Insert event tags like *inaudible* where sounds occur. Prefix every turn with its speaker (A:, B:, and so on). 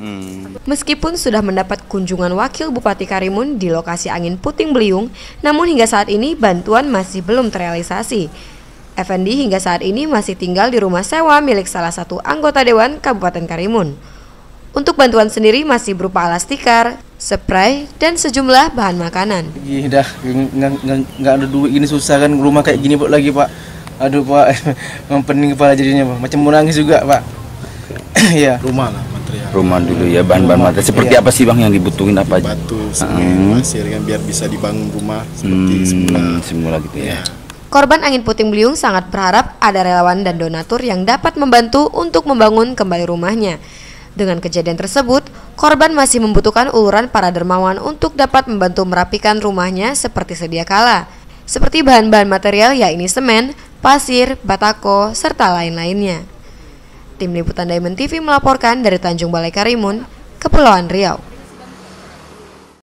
A: Hmm. Meskipun sudah mendapat kunjungan wakil Bupati Karimun di lokasi angin puting beliung, namun hingga saat ini bantuan masih belum terrealisasi. Effendi hingga saat ini masih tinggal di rumah sewa milik salah satu anggota dewan Kabupaten Karimun. Untuk bantuan sendiri masih berupa alas tikar, spray, dan sejumlah bahan makanan.
B: Iya dah, nggak ada duit ini susah kan rumah kayak gini pak lagi pak. Aduh pak, mempening *laughs* kepala jadinya pak. Macam mau nangis juga pak.
C: *coughs* yeah. rumah lah material rumah dulu ya bahan-bahan material seperti yeah. apa sih bang yang dibutuhin apa aja batu ah. semen hmm. pasir kan biar bisa dibangun rumah seperti hmm, semula semula gitu ya, yeah.
A: Korban angin puting beliung sangat berharap ada relawan dan donatur yang dapat membantu untuk membangun kembali rumahnya. Dengan kejadian tersebut, korban masih membutuhkan uluran para dermawan untuk dapat membantu merapikan rumahnya seperti sedia kala, seperti bahan-bahan material yakni semen, pasir, batako, serta lain-lainnya. Tim Liputan Diamond TV melaporkan dari Tanjung Balai Karimun, Kepulauan Riau.